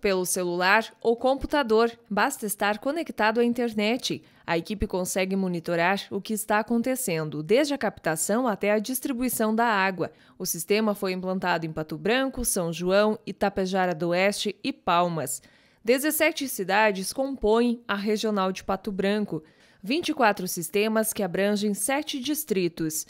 Pelo celular ou computador, basta estar conectado à internet. A equipe consegue monitorar o que está acontecendo, desde a captação até a distribuição da água. O sistema foi implantado em Pato Branco, São João, Itapejara do Oeste e Palmas. 17 cidades compõem a regional de Pato Branco, 24 sistemas que abrangem sete distritos.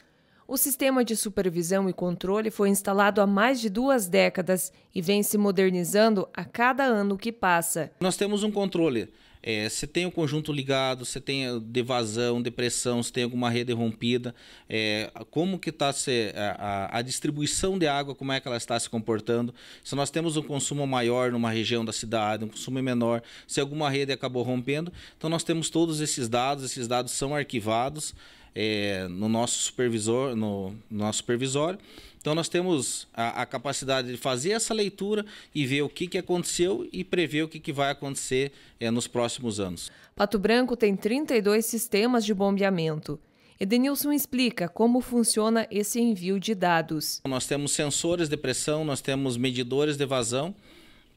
O sistema de supervisão e controle foi instalado há mais de duas décadas e vem se modernizando a cada ano que passa. Nós temos um controle. É, se tem o um conjunto ligado, se tem de vazão, depressão, se tem alguma rede rompida, é, como que está a, a, a, distribuição de água, como é que ela está se comportando, se nós temos um consumo maior numa região da cidade, um consumo menor, se alguma rede acabou rompendo. Então nós temos todos esses dados, esses dados são arquivados é, no nosso supervisor, no, no, nosso supervisório. Então nós temos a, a, capacidade de fazer essa leitura e ver o que, que aconteceu e prever o que, que vai acontecer é, nos próximos anos. Pato Branco tem 32 sistemas de bombeamento. Edenilson explica como funciona esse envio de dados. Nós temos sensores de pressão, nós temos medidores de vazão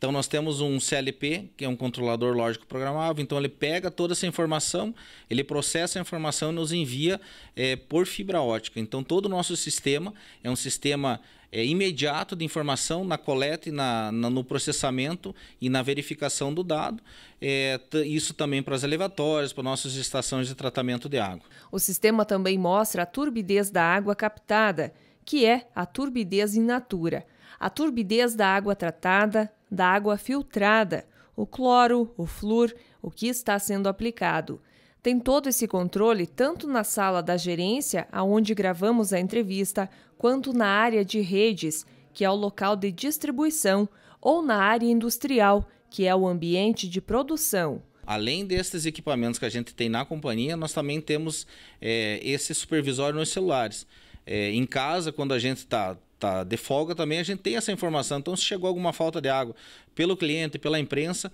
então nós temos um CLP, que é um controlador lógico programável, então ele pega toda essa informação, ele processa a informação e nos envia é, por fibra ótica. Então todo o nosso sistema é um sistema é, imediato de informação na coleta e na, na, no processamento e na verificação do dado. É, isso também para as elevatórias, para nossas estações de tratamento de água. O sistema também mostra a turbidez da água captada, que é a turbidez in natura. A turbidez da água tratada, da água filtrada, o cloro, o flúor, o que está sendo aplicado. Tem todo esse controle tanto na sala da gerência, aonde gravamos a entrevista, quanto na área de redes, que é o local de distribuição, ou na área industrial, que é o ambiente de produção. Além desses equipamentos que a gente tem na companhia, nós também temos é, esse supervisório nos celulares. É, em casa, quando a gente está tá de folga também, a gente tem essa informação. Então, se chegou alguma falta de água pelo cliente, pela imprensa,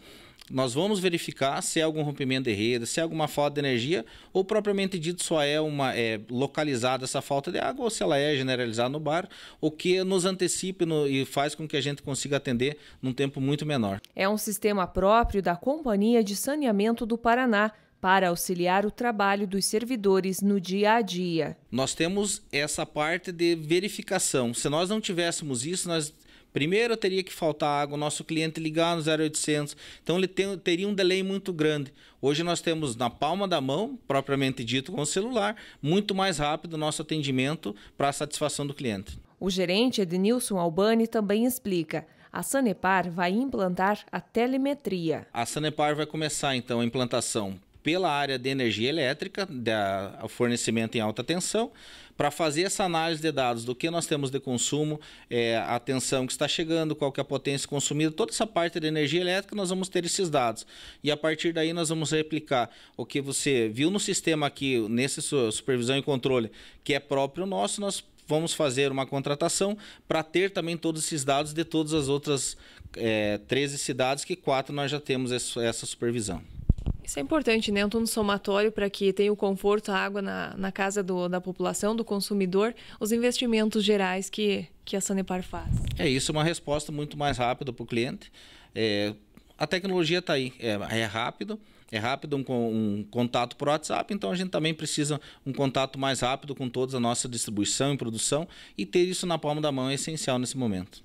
nós vamos verificar se é algum rompimento de rede, se é alguma falta de energia, ou propriamente dito só é uma é, localizada essa falta de água, ou se ela é generalizada no bar, o que nos antecipe no, e faz com que a gente consiga atender num tempo muito menor. É um sistema próprio da Companhia de Saneamento do Paraná para auxiliar o trabalho dos servidores no dia a dia. Nós temos essa parte de verificação. Se nós não tivéssemos isso, nós Primeiro teria que faltar água, o nosso cliente ligar no 0800, então ele tem, teria um delay muito grande. Hoje nós temos na palma da mão, propriamente dito com o celular, muito mais rápido o nosso atendimento para a satisfação do cliente. O gerente Ednilson Albani também explica. A Sanepar vai implantar a telemetria. A Sanepar vai começar então a implantação pela área de energia elétrica, da, fornecimento em alta tensão, para fazer essa análise de dados do que nós temos de consumo, é, a tensão que está chegando, qual que é a potência consumida, toda essa parte de energia elétrica, nós vamos ter esses dados. E a partir daí nós vamos replicar o que você viu no sistema aqui, nesse supervisão e controle, que é próprio nosso, nós vamos fazer uma contratação para ter também todos esses dados de todas as outras é, 13 cidades, que quatro nós já temos essa supervisão. Isso é importante, né? Um turno somatório para que tenha o conforto, a água na, na casa do, da população, do consumidor, os investimentos gerais que, que a Sanepar faz. É isso, uma resposta muito mais rápida para o cliente. É, a tecnologia está aí, é, é rápido é rápido um, um, contato por WhatsApp, então a gente também precisa um contato mais rápido com toda a nossa distribuição e produção e ter isso na palma da mão é essencial nesse momento.